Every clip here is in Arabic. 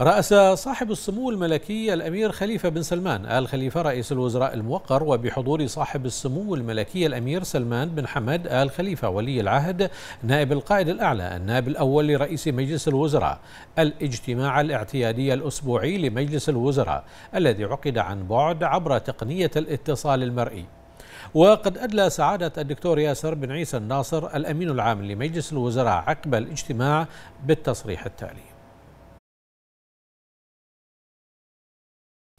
رأس صاحب السمو الملكي الأمير خليفة بن سلمان آل خليفة رئيس الوزراء الموقر وبحضور صاحب السمو الملكي الأمير سلمان بن حمد آل خليفة ولي العهد نائب القائد الأعلى النائب الأول لرئيس مجلس الوزراء الاجتماع الاعتيادي الأسبوعي لمجلس الوزراء الذي عقد عن بعد عبر تقنية الاتصال المرئي وقد أدلى سعادة الدكتور ياسر بن عيسى الناصر الأمين العام لمجلس الوزراء عقب الاجتماع بالتصريح التالي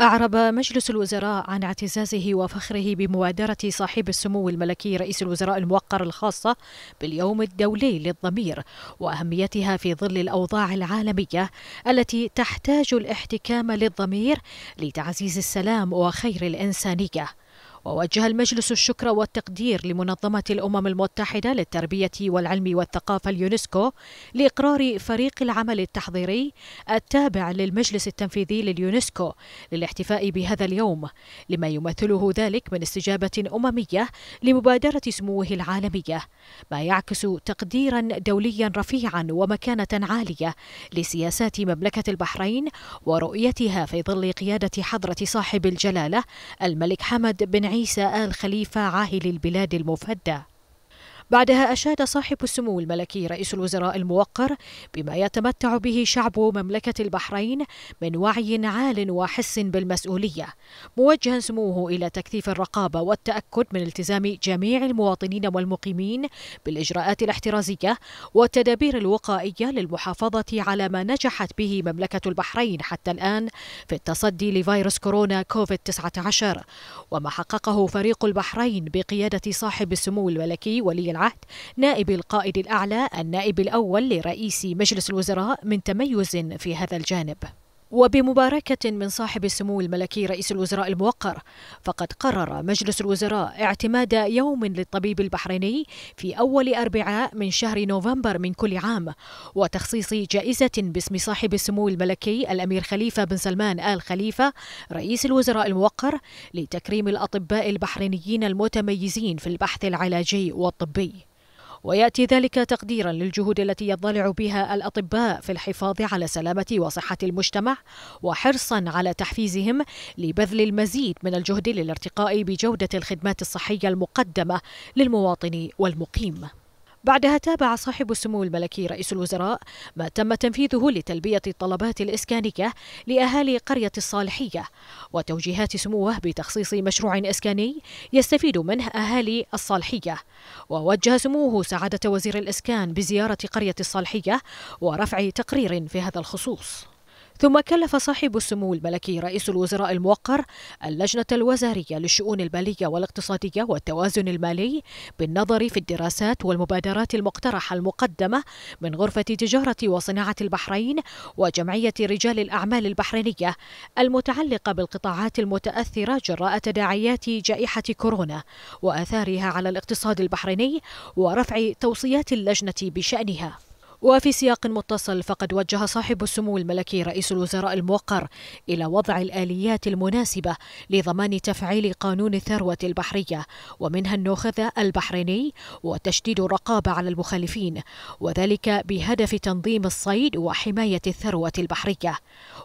أعرب مجلس الوزراء عن اعتزازه وفخره بمبادرة صاحب السمو الملكي رئيس الوزراء الموقر الخاصة باليوم الدولي للضمير وأهميتها في ظل الأوضاع العالمية التي تحتاج الاحتكام للضمير لتعزيز السلام وخير الإنسانية. ووجه المجلس الشكر والتقدير لمنظمة الأمم المتحدة للتربية والعلم والثقافة اليونسكو لإقرار فريق العمل التحضيري التابع للمجلس التنفيذي لليونسكو للاحتفاء بهذا اليوم لما يمثله ذلك من استجابة أممية لمبادرة سموه العالمية ما يعكس تقديرا دوليا رفيعا ومكانة عالية لسياسات مملكة البحرين ورؤيتها في ظل قيادة حضرة صاحب الجلالة الملك حمد بن عيد عيسى آل خليفة عاهل البلاد المفدى بعدها أشاد صاحب السمو الملكي رئيس الوزراء الموقر بما يتمتع به شعب مملكة البحرين من وعي عال وحس بالمسؤولية موجها سموه إلى تكثيف الرقابة والتأكد من التزام جميع المواطنين والمقيمين بالإجراءات الاحترازية والتدابير الوقائية للمحافظة على ما نجحت به مملكة البحرين حتى الآن في التصدي لفيروس كورونا كوفيد-19 وما حققه فريق البحرين بقيادة صاحب السمو الملكي ولي العهد نائب القائد الأعلى النائب الأول لرئيس مجلس الوزراء من تميز في هذا الجانب وبمباركة من صاحب السمو الملكي رئيس الوزراء الموقر فقد قرر مجلس الوزراء اعتماد يوم للطبيب البحريني في أول أربعاء من شهر نوفمبر من كل عام وتخصيص جائزة باسم صاحب السمو الملكي الأمير خليفة بن سلمان آل خليفة رئيس الوزراء الموقر لتكريم الأطباء البحرينيين المتميزين في البحث العلاجي والطبي ويأتي ذلك تقديرا للجهود التي يضلع بها الأطباء في الحفاظ على سلامة وصحة المجتمع وحرصا على تحفيزهم لبذل المزيد من الجهد للارتقاء بجودة الخدمات الصحية المقدمة للمواطن والمقيم بعدها تابع صاحب السمو الملكي رئيس الوزراء ما تم تنفيذه لتلبية الطلبات الإسكانية لأهالي قرية الصالحية وتوجيهات سموه بتخصيص مشروع إسكاني يستفيد منه أهالي الصالحية ووجه سموه سعادة وزير الإسكان بزيارة قرية الصالحية ورفع تقرير في هذا الخصوص ثم كلف صاحب السمو الملكي رئيس الوزراء الموقر اللجنة الوزارية للشؤون البالية والاقتصادية والتوازن المالي بالنظر في الدراسات والمبادرات المقترحة المقدمة من غرفة تجارة وصناعة البحرين وجمعية رجال الأعمال البحرينية المتعلقة بالقطاعات المتأثرة جراء تداعيات جائحة كورونا وآثارها على الاقتصاد البحريني ورفع توصيات اللجنة بشأنها وفي سياق متصل فقد وجه صاحب السمو الملكي رئيس الوزراء الموقر إلى وضع الآليات المناسبة لضمان تفعيل قانون الثروة البحرية ومنها النوخذ البحريني وتشديد الرقابة على المخالفين وذلك بهدف تنظيم الصيد وحماية الثروة البحرية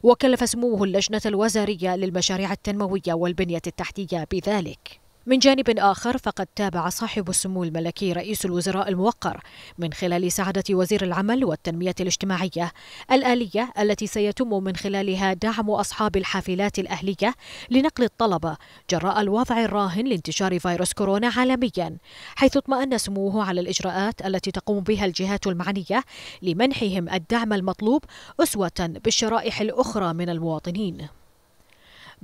وكلف سموه اللجنة الوزارية للمشاريع التنموية والبنية التحتية بذلك من جانب آخر فقد تابع صاحب السمو الملكي رئيس الوزراء الموقر من خلال سعادة وزير العمل والتنمية الاجتماعية الآلية التي سيتم من خلالها دعم أصحاب الحافلات الأهلية لنقل الطلبة جراء الوضع الراهن لانتشار فيروس كورونا عالميا حيث اطمأن سموه على الإجراءات التي تقوم بها الجهات المعنية لمنحهم الدعم المطلوب أسوة بالشرائح الأخرى من المواطنين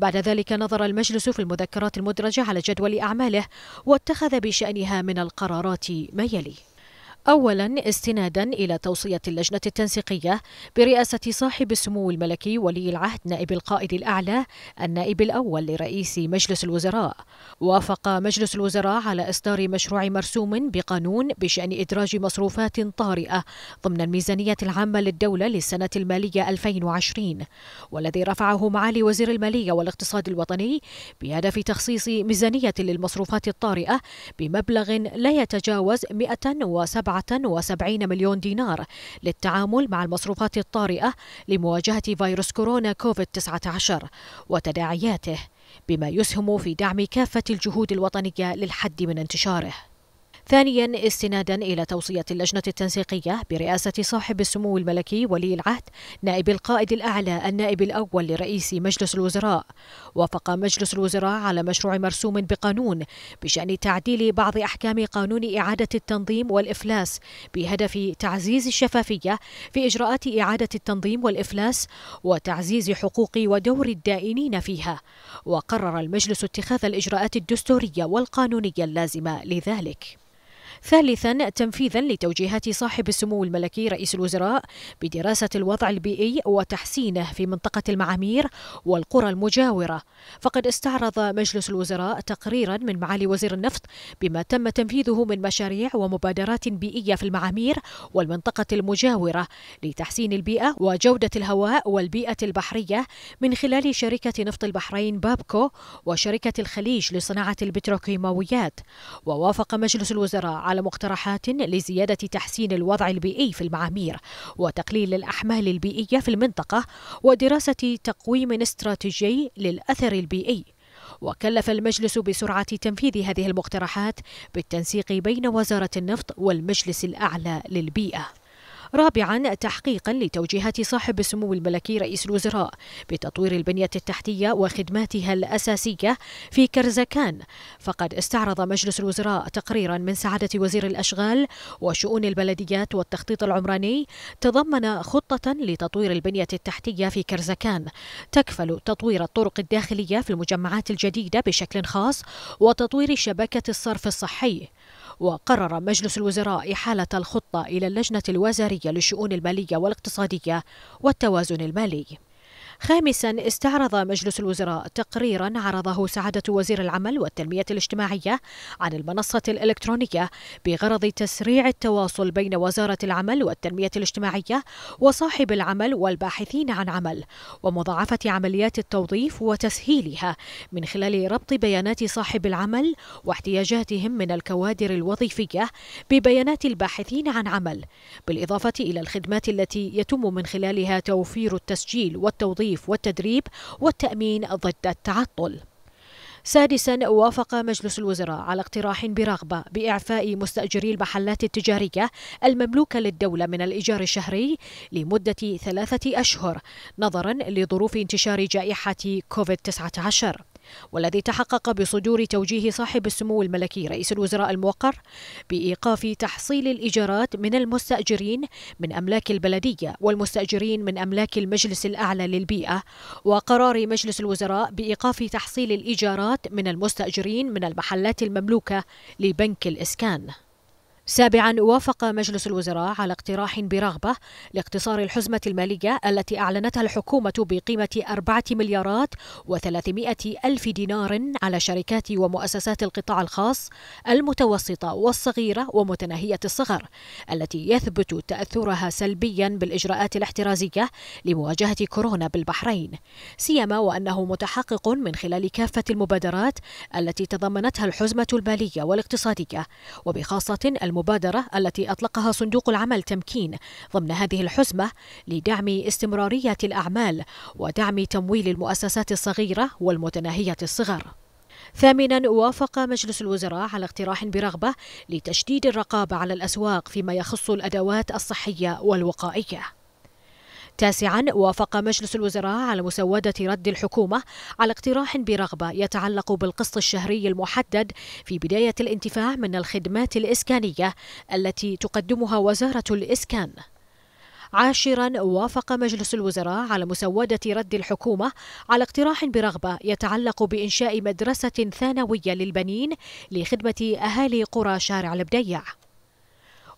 بعد ذلك نظر المجلس في المذكرات المدرجة على جدول أعماله واتخذ بشأنها من القرارات ما يلي أولا استنادا إلى توصية اللجنة التنسيقية برئاسة صاحب السمو الملكي ولي العهد نائب القائد الأعلى النائب الأول لرئيس مجلس الوزراء وافق مجلس الوزراء على إصدار مشروع مرسوم بقانون بشأن إدراج مصروفات طارئة ضمن الميزانية العامة للدولة للسنة المالية 2020 والذي رفعه معالي وزير المالية والاقتصاد الوطني بهدف تخصيص ميزانية للمصروفات الطارئة بمبلغ لا يتجاوز 107 77 مليون دينار للتعامل مع المصروفات الطارئة لمواجهة فيروس كورونا كوفيد-19 وتداعياته بما يسهم في دعم كافة الجهود الوطنية للحد من انتشاره ثانيا استنادا إلى توصية اللجنة التنسيقية برئاسة صاحب السمو الملكي ولي العهد نائب القائد الأعلى النائب الأول لرئيس مجلس الوزراء وافق مجلس الوزراء على مشروع مرسوم بقانون بشأن تعديل بعض أحكام قانون إعادة التنظيم والإفلاس بهدف تعزيز الشفافية في إجراءات إعادة التنظيم والإفلاس وتعزيز حقوق ودور الدائنين فيها وقرر المجلس اتخاذ الإجراءات الدستورية والقانونية اللازمة لذلك ثالثا تنفيذا لتوجيهات صاحب السمو الملكي رئيس الوزراء بدراسة الوضع البيئي وتحسينه في منطقة المعامير والقرى المجاورة فقد استعرض مجلس الوزراء تقريرا من معالي وزير النفط بما تم تنفيذه من مشاريع ومبادرات بيئية في المعامير والمنطقة المجاورة لتحسين البيئة وجودة الهواء والبيئة البحرية من خلال شركة نفط البحرين بابكو وشركة الخليج لصناعة البتروكيماويات ووافق مجلس الوزراء على مقترحات لزيادة تحسين الوضع البيئي في المعامير وتقليل الأحمال البيئية في المنطقة ودراسة تقويم استراتيجي للأثر البيئي وكلف المجلس بسرعة تنفيذ هذه المقترحات بالتنسيق بين وزارة النفط والمجلس الأعلى للبيئة رابعا تحقيقا لتوجيهات صاحب السمو الملكي رئيس الوزراء بتطوير البنية التحتية وخدماتها الأساسية في كرزكان فقد استعرض مجلس الوزراء تقريرا من سعادة وزير الأشغال وشؤون البلديات والتخطيط العمراني تضمن خطة لتطوير البنية التحتية في كرزكان تكفل تطوير الطرق الداخلية في المجمعات الجديدة بشكل خاص وتطوير شبكة الصرف الصحي وقرر مجلس الوزراء إحالة الخطة إلى اللجنة الوزارية للشؤون المالية والاقتصادية والتوازن المالي خامسا استعرض مجلس الوزراء تقريرا عرضه سعادة وزير العمل والتنمية الاجتماعية عن المنصة الإلكترونية بغرض تسريع التواصل بين وزارة العمل والتنمية الاجتماعية وصاحب العمل والباحثين عن عمل ومضاعفة عمليات التوظيف وتسهيلها من خلال ربط بيانات صاحب العمل واحتياجاتهم من الكوادر الوظيفية ببيانات الباحثين عن عمل بالإضافة إلى الخدمات التي يتم من خلالها توفير التسجيل والتوظيف التوظيف والتدريب والتأمين ضد التعطل سادسا وافق مجلس الوزراء على اقتراح برغبة بإعفاء مستأجري المحلات التجارية المملوكة للدولة من الإيجار الشهري لمدة ثلاثة أشهر نظرا لظروف انتشار جائحة كوفيد-19 والذي تحقق بصدور توجيه صاحب السمو الملكي رئيس الوزراء الموقر بإيقاف تحصيل الإيجارات من المستأجرين من أملاك البلدية والمستأجرين من أملاك المجلس الأعلى للبيئة وقرار مجلس الوزراء بإيقاف تحصيل الإيجارات من المستأجرين من المحلات المملوكة لبنك الإسكان سابعا وافق مجلس الوزراء على اقتراح برغبة لاقتصار الحزمة المالية التي أعلنتها الحكومة بقيمة أربعة مليارات وثلاثمائة ألف دينار على شركات ومؤسسات القطاع الخاص المتوسطة والصغيرة ومتناهية الصغر التي يثبت تأثرها سلبيا بالإجراءات الاحترازية لمواجهة كورونا بالبحرين سيما وأنه متحقق من خلال كافة المبادرات التي تضمنتها الحزمة المالية والاقتصادية وبخاصة الم المبادرة التي أطلقها صندوق العمل تمكين ضمن هذه الحزمة لدعم استمرارية الأعمال ودعم تمويل المؤسسات الصغيرة والمتناهية الصغر ثامنا وافق مجلس الوزراء على اقتراح برغبة لتشديد الرقابة على الأسواق فيما يخص الأدوات الصحية والوقائية تاسعا وافق مجلس الوزراء على مسودة رد الحكومة على اقتراح برغبة يتعلق بالقسط الشهري المحدد في بداية الانتفاع من الخدمات الإسكانية التي تقدمها وزارة الإسكان عاشرا وافق مجلس الوزراء على مسودة رد الحكومة على اقتراح برغبة يتعلق بإنشاء مدرسة ثانوية للبنين لخدمة أهالي قرى شارع البديع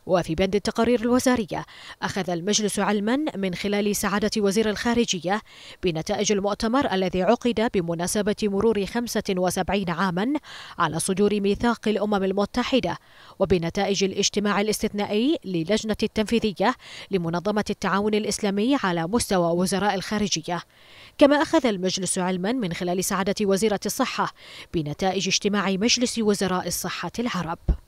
وفي بند التقارير الوزارية أخذ المجلس علما من خلال سعادة وزير الخارجية بنتائج المؤتمر الذي عقد بمناسبة مرور 75 عاما على صدور ميثاق الأمم المتحدة وبنتائج الاجتماع الاستثنائي للجنة التنفيذية لمنظمة التعاون الإسلامي على مستوى وزراء الخارجية كما أخذ المجلس علما من خلال سعادة وزيرة الصحة بنتائج اجتماع مجلس وزراء الصحة العرب